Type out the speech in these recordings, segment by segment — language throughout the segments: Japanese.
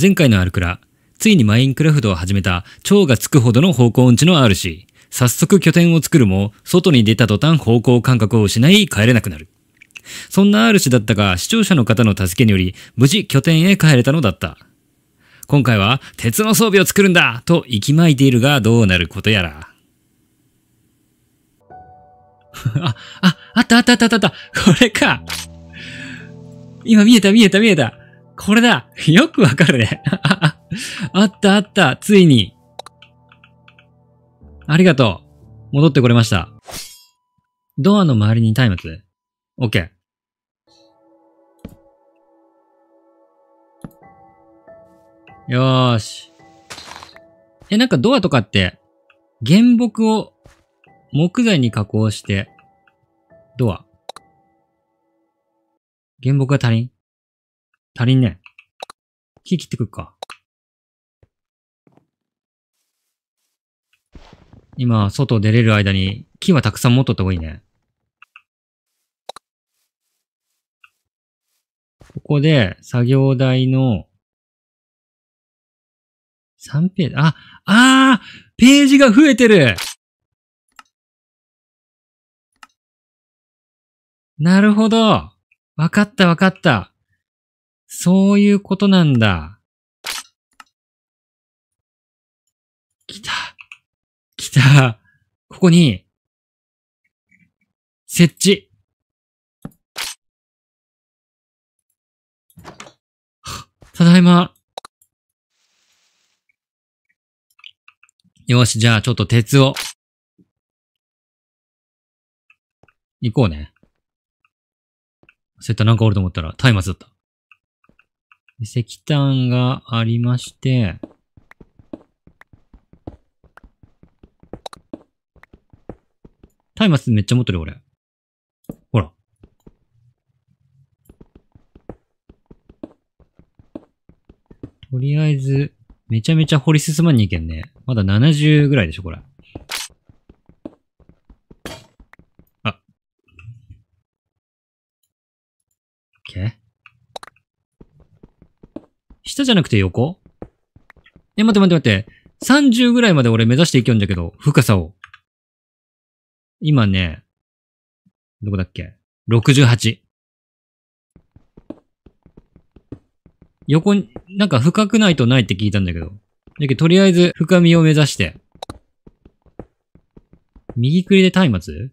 前回のアルクラ、ついにマインクラフトを始めた超がつくほどの方向音痴の R 氏。早速拠点を作るも、外に出た途端方向感覚を失い帰れなくなる。そんな R 氏だったが、視聴者の方の助けにより、無事拠点へ帰れたのだった。今回は、鉄の装備を作るんだと息巻いているが、どうなることやら。あ、あ、あったあったあったあったこれか今見えた見えた見えたこれだよくわかるね。あったあった。ついに。ありがとう。戻ってこれました。ドアの周りに松明。ケー。よーし。え、なんかドアとかって、原木を木材に加工して、ドア。原木が足りん足りんね。木切ってくっか。今、外出れる間に、木はたくさん持っとった方がいいね。ここで、作業台の、3ページ、あ、あーページが増えてるなるほどわかったわかったそういうことなんだ。来た。来た。ここに、設置。ただいま。よし、じゃあちょっと鉄を。行こうね。そういったなんかおると思ったら、松明だった。石炭がありまして、松明めっちゃ持ってる俺。ほら。とりあえず、めちゃめちゃ掘り進まんにいけんね。まだ70ぐらいでしょ、これ。下じゃなくて横え、待って待って待って。30ぐらいまで俺目指していけんだけど、深さを。今ね、どこだっけ ?68。横に、なんか深くないとないって聞いたんだけど。だけど、とりあえず深みを目指して。右クリで松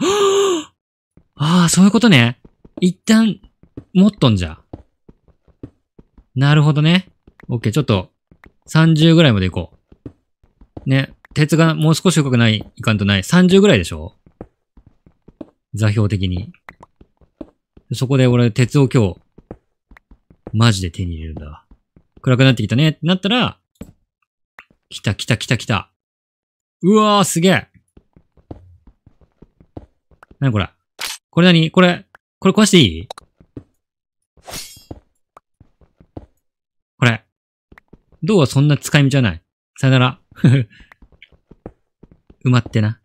明はああ、そういうことね。一旦、持っとんじゃ。なるほどね。OK、ちょっと、30ぐらいまで行こう。ね、鉄がもう少し深くない、いかんとない。30ぐらいでしょ座標的に。そこで俺、鉄を今日、マジで手に入れるんだ。暗くなってきたねってなったら、来た来た来た来た。うわーすげえ。なにこれこれ何これ、これ壊していい銅はそんな使い道じゃない。さよなら。埋まってな。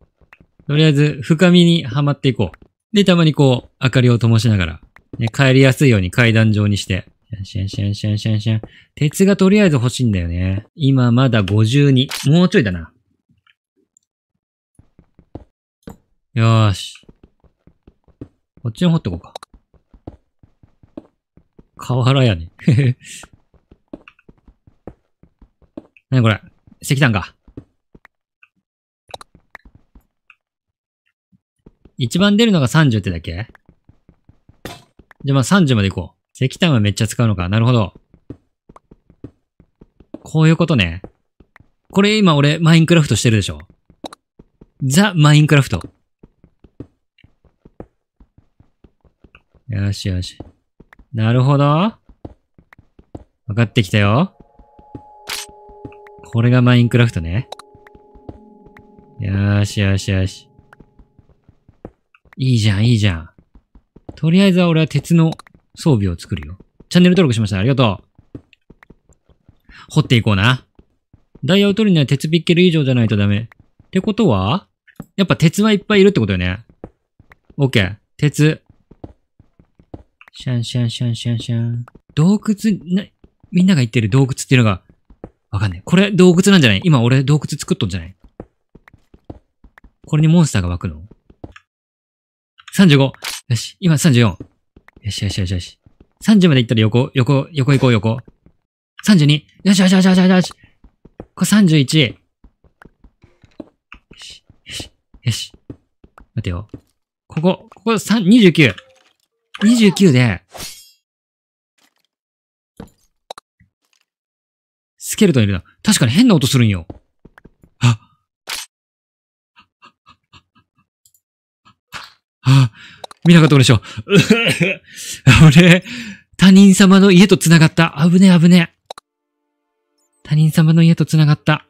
とりあえず、深みにはまっていこう。で、たまにこう、明かりを灯しながら、ね、帰りやすいように階段状にして、シャンシャンシャンシャンシャン。鉄がとりあえず欲しいんだよね。今まだ52。もうちょいだな。よーし。こっちの掘ってこうか。河原やね。なにこれ石炭か。一番出るのが30ってだけじゃあまあ30まで行こう。石炭はめっちゃ使うのか。なるほど。こういうことね。これ今俺マインクラフトしてるでしょザ・マインクラフト。よしよし。なるほど。分かってきたよ。これがマインクラフトね。よーしよしよし。いいじゃん、いいじゃん。とりあえずは俺は鉄の装備を作るよ。チャンネル登録しました。ありがとう。掘っていこうな。ダイヤを取るには鉄ビッケル以上じゃないとダメ。ってことはやっぱ鉄はいっぱいいるってことよね。オッケー。鉄。シャンシャンシャンシャンシャン。洞窟、な、みんなが言ってる洞窟っていうのがわかんない。これ洞窟なんじゃない今俺洞窟作っとんじゃないこれにモンスターが湧くの ?35! よし、今 34! よしよしよしよし。30まで行ったら横、横、横行こう横。32! よしよしよしよしよしよし。これ 31! よし、よし、よし。待てよ。ここ、ここ3、2 9 29で、スケルトンいるな。確かに変な音するんよ。あ。あ。見なかったでしょ。れ 他人様の家と繋がった。危ね危ね。他人様の家と繋がった。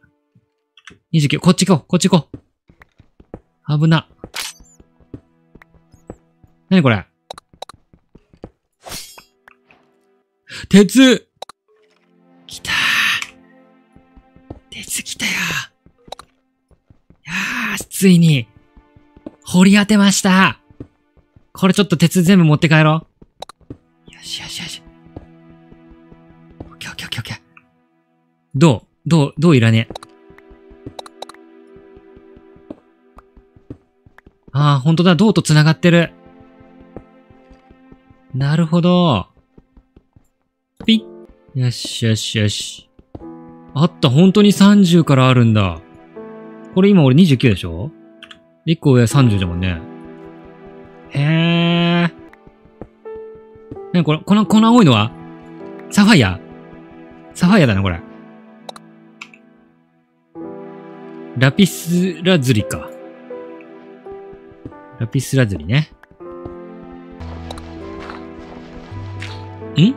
29、こっち行こう、こっち行こう。危な。なにこれ鉄つきたよ。いやー、ついに、掘り当てました。これちょっと鉄全部持って帰ろう。よしよしよし。オッケーオッケーオッケーオッケー。どうどうどういらねえ。ああ、ほんとだ。銅と繋がってる。なるほど。ピッ。よしよしよし。あった、本当に30からあるんだ。これ今俺29でしょ1個上30だもんね。へー。ね、これ、この、この青いのはサファイアサファイアだな、これ。ラピスラズリか。ラピスラズリね。ん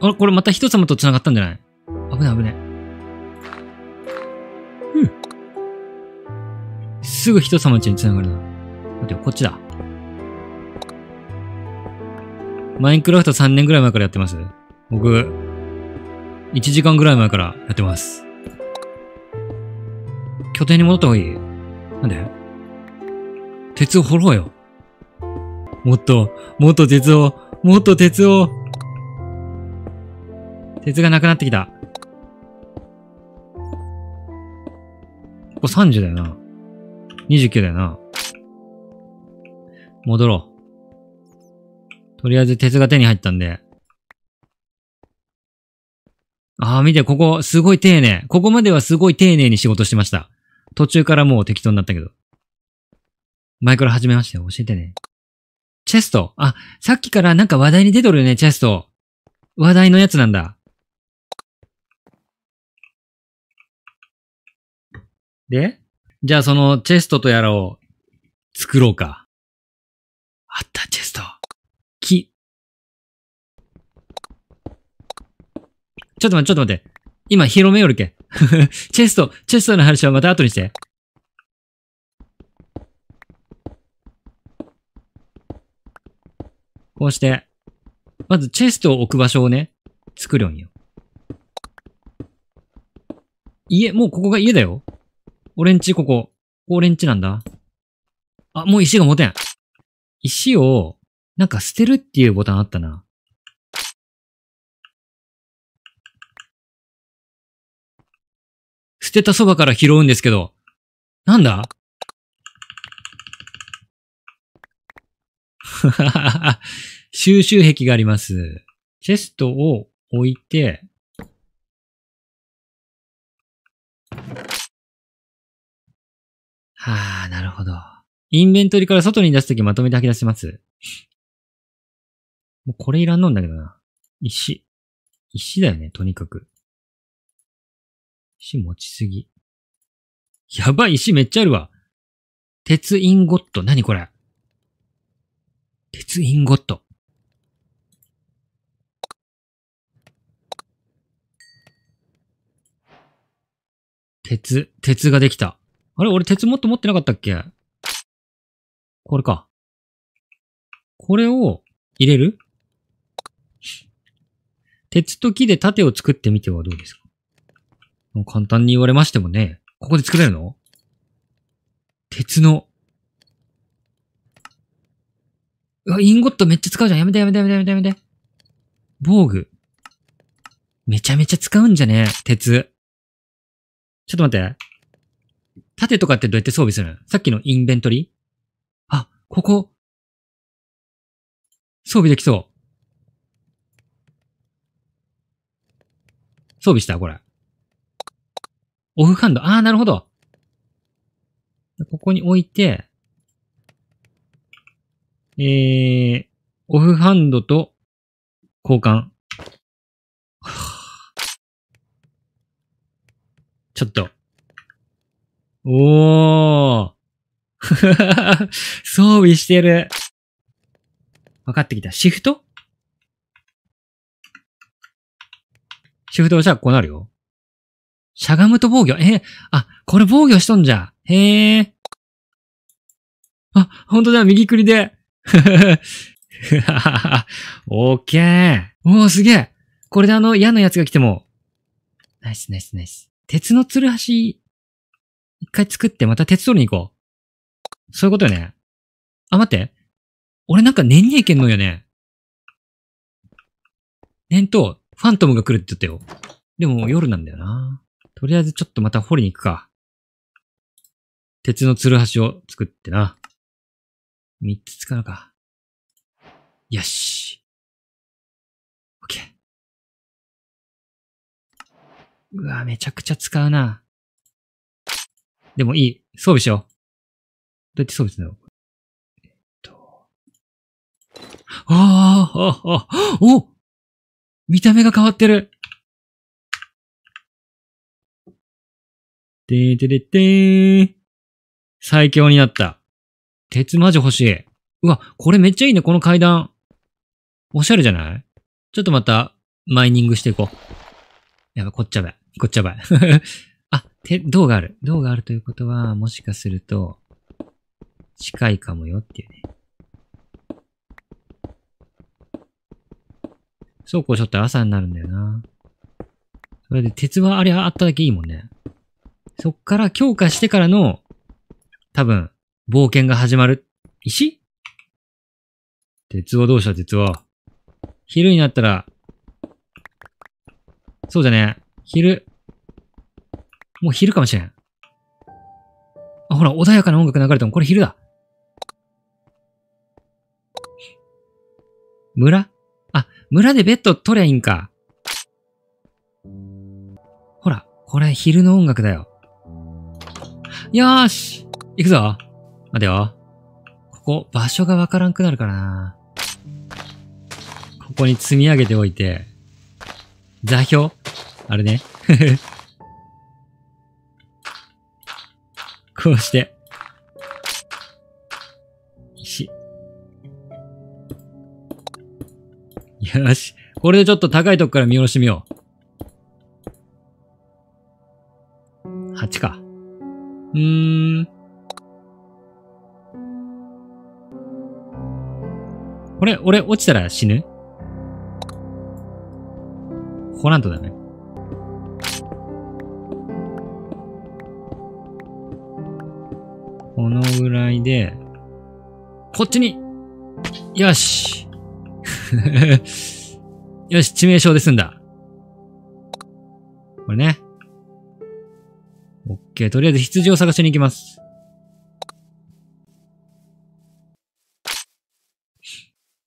あこれまた人様と繋がったんじゃない危ない危ない。すぐ人様家に繋がるな。待てよ、こっちだ。マインクラフト3年ぐらい前からやってます。僕、1時間ぐらい前からやってます。拠点に戻った方がいいなんで鉄を掘ろうよ。もっと、もっと鉄を、もっと鉄を。鉄がなくなってきた。ここ30だよな。29だよな。戻ろう。とりあえず鉄が手に入ったんで。ああ、見て、ここ、すごい丁寧。ここまではすごい丁寧に仕事してました。途中からもう適当になったけど。前から始めまして、教えてね。チェスト。あ、さっきからなんか話題に出とるよね、チェスト。話題のやつなんだ。でじゃあそのチェストとやらを作ろうか。あった、チェスト。木。ちょっと待って、ちょっと待って。今広めよるけ。チェスト、チェストの話はまた後にして。こうして、まずチェストを置く場所をね、作るんよ。家、もうここが家だよ。俺んちここ。俺んちなんだ。あ、もう石が持てん。石を、なんか捨てるっていうボタンあったな。捨てたそばから拾うんですけど。なんだ 収集癖があります。チェストを置いて、あ、なるほど。インベントリから外に出すときまとめて吐き出します。もうこれいらんのんだけどな。石。石だよね、とにかく。石持ちすぎ。やばい、石めっちゃあるわ。鉄インゴット。なにこれ鉄インゴット。鉄、鉄ができた。あれ俺鉄もっと持ってなかったっけこれか。これを入れる鉄と木で盾を作ってみてはどうですかもう簡単に言われましてもね、ここで作れるの鉄の。うわ、インゴットめっちゃ使うじゃん。やめてやめてやめてやめてやめて。防具。めちゃめちゃ使うんじゃね鉄。ちょっと待って。盾とかってどうやって装備するのさっきのインベントリーあ、ここ、装備できそう。装備したこれ。オフハンド。ああ、なるほど。ここに置いて、えー、オフハンドと交換。ちょっと、おー。装備してる。分かってきた。シフトシフトじしたらこうなるよ。しゃがむと防御。えー、あ、これ防御しとんじゃ。へえ。あ、ほんとだ、右クリで。オッケー。おー、すげえ。これであの、嫌な奴が来ても。ナイスナイスナイス。鉄の吊る橋一回作ってまた鉄取りに行こう。そういうことよね。あ、待って。俺なんか年にいけんのよね。年と、ファントムが来るって言ったよ。でも夜なんだよな。とりあえずちょっとまた掘りに行くか。鉄のツルハシを作ってな。三つ使うのか。よし。オッケー。うわ、めちゃくちゃ使うな。でもいい。装備しよう。どうやって装備するのえっと。ああ、ああ、お見た目が変わってる。でーでででー。最強になった。鉄魔女欲しい。うわ、これめっちゃいいね、この階段。おしゃれじゃないちょっとまた、マイニングしていこう。やば、こっちゃばい。こっちゃばい。て、銅がある。銅があるということは、もしかすると、近いかもよっていうね。そうこうちょっと朝になるんだよな。それで鉄はあれあっただけいいもんね。そっから強化してからの、多分、冒険が始まる。石鉄はどうした鉄は。昼になったら、そうだね。昼、もう昼かもしれん。あ、ほら、穏やかな音楽流れても、これ昼だ。村あ、村でベッド取りゃいいんか。ほら、これ昼の音楽だよ。よーし行くぞ待てよ。ここ、場所がわからんくなるからな。ここに積み上げておいて、座標あれね。こうして。石。よし。これでちょっと高いとこから見下ろしてみよう。8か。うーん。これ、俺落ちたら死ぬホラントだね。このぐらいで、こっちによし よし、致命傷で済んだ。これね。オッケー、とりあえず羊を探しに行きます。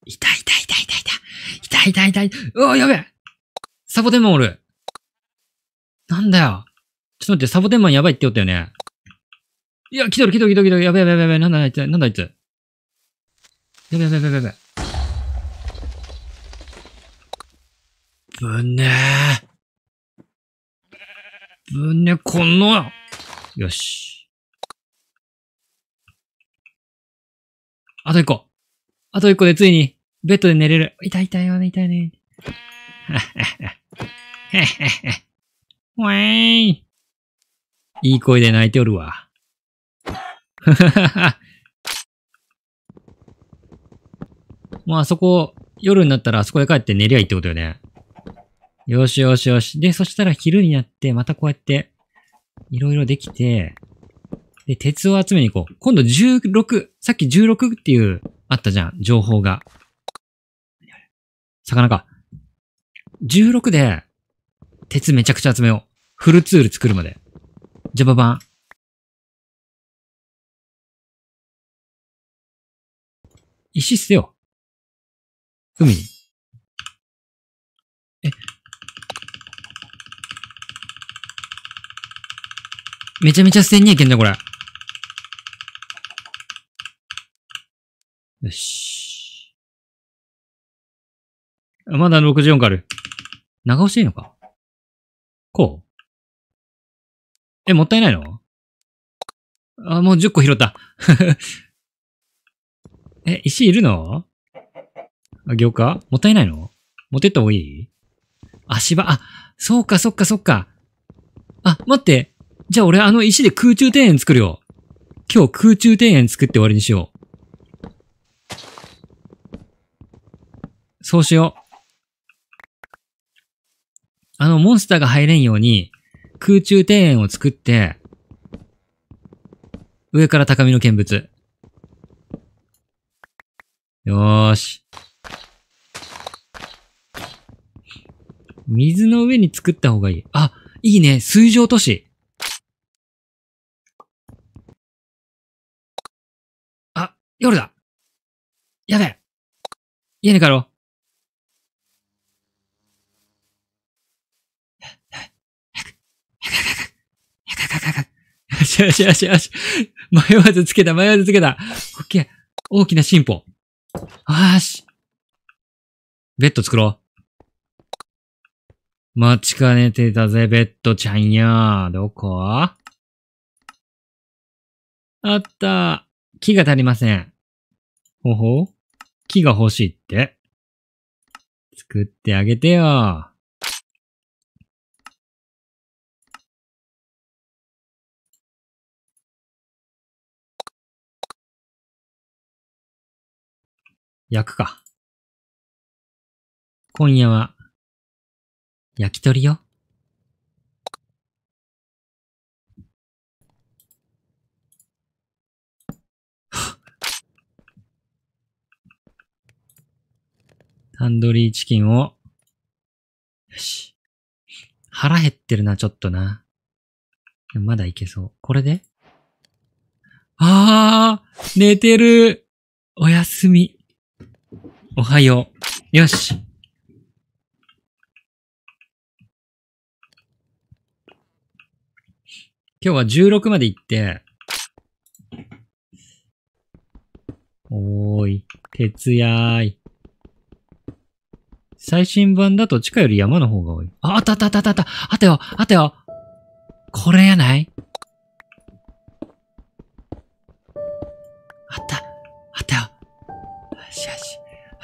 いたいたいたいたいた。いたいたいたいた。うわ、やべえサボテンマンおる。なんだよ。ちょっと待って、サボテンマンやばいって言ったよね。いや、来てる来てる来てる来てる。やべやべやべやべ。なんだあいつ。なんだあいつ。やべやべやべやべ。ぶねえ。ぶねえ、この。よし。あと一個。あと一個でついに、ベッドで寝れる。痛い痛いよね、痛いね。へへへ。わい。いい声で泣いておるわ。まあそこ、夜になったらあそこへ帰って寝りゃいいってことよね。よしよしよし。で、そしたら昼になって、またこうやって、いろいろできて、で、鉄を集めに行こう。今度16、さっき16っていう、あったじゃん、情報が。魚か。16で、鉄めちゃくちゃ集めよう。フルツール作るまで。ジャババン。石捨てよう。海に。え。めちゃめちゃ捨てんにゃいけんだ、これ。よし。まだ64個ある。長押しいいのかこうえ、もったいないのあ、もう10個拾った。え、石いるのあ、業かもったいないの持ってった方がいい足場、あ、そうかそっかそっか。あ、待って。じゃあ俺あの石で空中庭園作るよ。今日空中庭園作って終わりにしよう。そうしよう。あの、モンスターが入れんように、空中庭園を作って、上から高みの見物。よーし。水の上に作った方がいい。あ、いいね。水上都市。あ、夜だ。やべえ。家に帰ろう。よしよしよしよし。迷わずつけた、迷わずつけた。オッケー。大きな進歩。よーし。ベッド作ろう。待ちかねてたぜ、ベッドちゃんや。どこあった。木が足りません。ほほ木が欲しいって。作ってあげてよ。焼くか。今夜は、焼き鳥よ。タンドリーチキンを、よし。腹減ってるな、ちょっとな。まだいけそう。これでああ寝てるおやすみ。おはよう。よし。今日は16まで行って、おーい、徹夜ーい。最新版だと地下より山の方が多い。あ、あったあったあったあったあったよあったよこれやないあった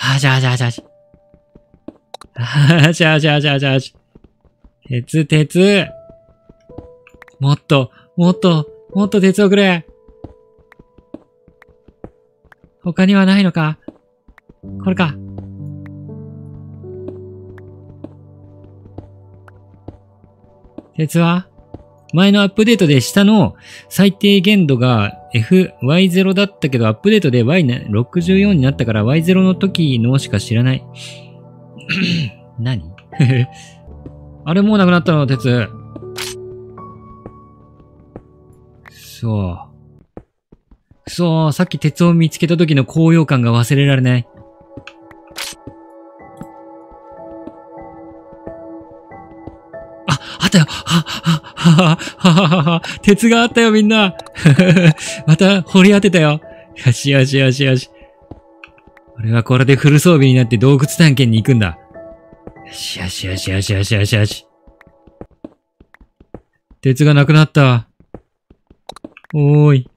あじゃあじゃあじゃあじゃあじゃあじゃあじゃあじゃあじゃ鉄、鉄。もっと、もっと、もっと鉄をくれ。他にはないのかこれか。鉄は前のアップデートで下の最低限度が FY0 だったけど、アップデートで Y64 になったから Y0 の時のしか知らない。何 あれもうなくなったの、鉄。そう。くそさっき鉄を見つけた時の高揚感が忘れられない。ったよは、は、は、は、は、は、鉄があったよ、みんな また掘り当てたよ。よしよしよしよし。俺はこれでフル装備になって洞窟探検に行くんだ。よしよしよしよしよしよしよし。鉄がなくなった。おーい。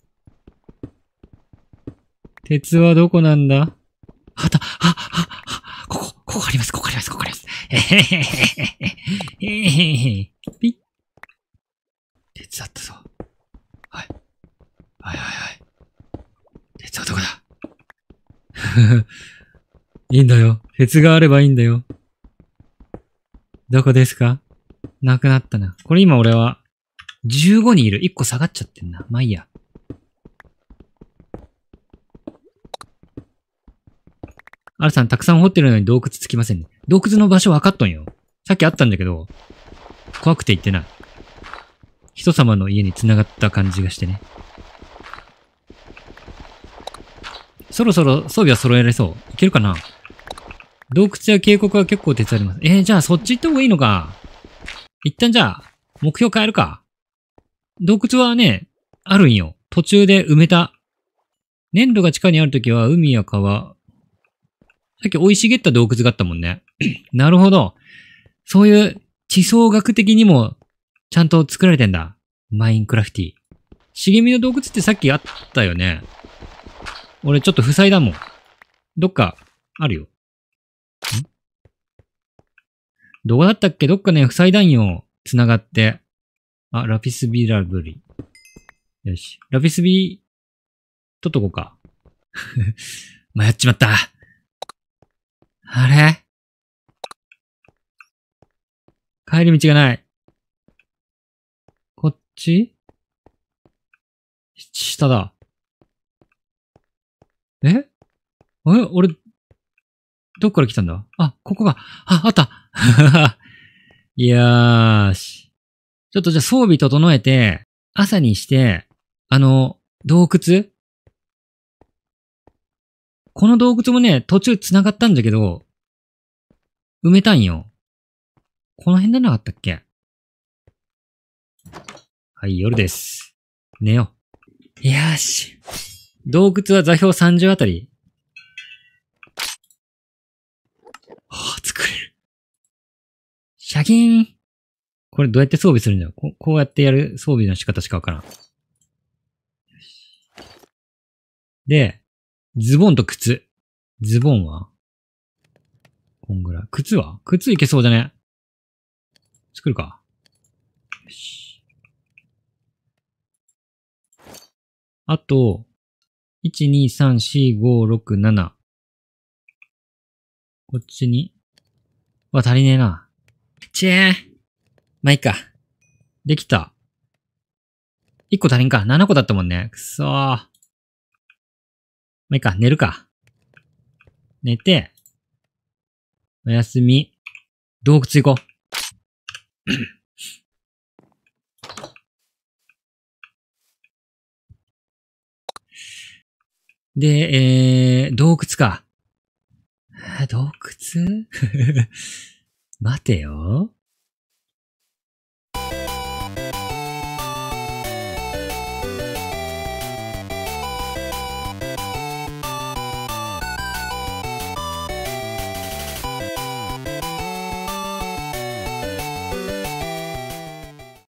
鉄はどこなんだあった、あ、あ、あ、ここ、ここあります、ここあります、ここあります。えへへへへ。えへへへ。いいんだよ。鉄があればいいんだよ。どこですかなくなったな。これ今俺は、15にいる。1個下がっちゃってんな。まあいいや。アルさん、たくさん掘ってるのに洞窟つきませんね。洞窟の場所分かっとんよ。さっきあったんだけど、怖くて言ってない。人様の家に繋がった感じがしてね。そろそろ装備は揃えられそう。いけるかな洞窟や渓谷は結構手伝います。えー、じゃあそっち行った方がいいのか。一旦じゃあ、目標変えるか。洞窟はね、あるんよ。途中で埋めた。粘土が地下にあるときは海や川。さっき生い茂った洞窟があったもんね。なるほど。そういう地層学的にもちゃんと作られてんだ。マインクラフティ。茂みの洞窟ってさっきあったよね。俺ちょっと塞いだもん。どっか、あるよ。んどこだったっけどっかね、塞いだんよ。繋がって。あ、ラピスビラブリ。よし。ラピスビ、取っとこうか。迷っちまった。あれ帰り道がない。こっち下だ。ええ俺、どっから来たんだあ、ここが、あ、あったいや ーし。ちょっとじゃあ装備整えて、朝にして、あの、洞窟この洞窟もね、途中繋がったんだけど、埋めたんよ。この辺でなかったっけはい、夜です。寝よう。よし。洞窟は座標30あたり。ああ、作れる。シャキーン。これどうやって装備するんだよ。ここうやってやる装備の仕方しかわからん。で、ズボンと靴。ズボンはこんぐらい。靴は靴いけそうだね。作るか。あと、1,2,3,4,5,6,7こっちに。わ、足りねえな。チェー。ン。まあ、いいか。できた。1個足りんか。7個だったもんね。くそー。まあ、いいか。寝るか。寝て、おやすみ。洞窟行こう。で、えー、洞窟か。洞窟 待てよ。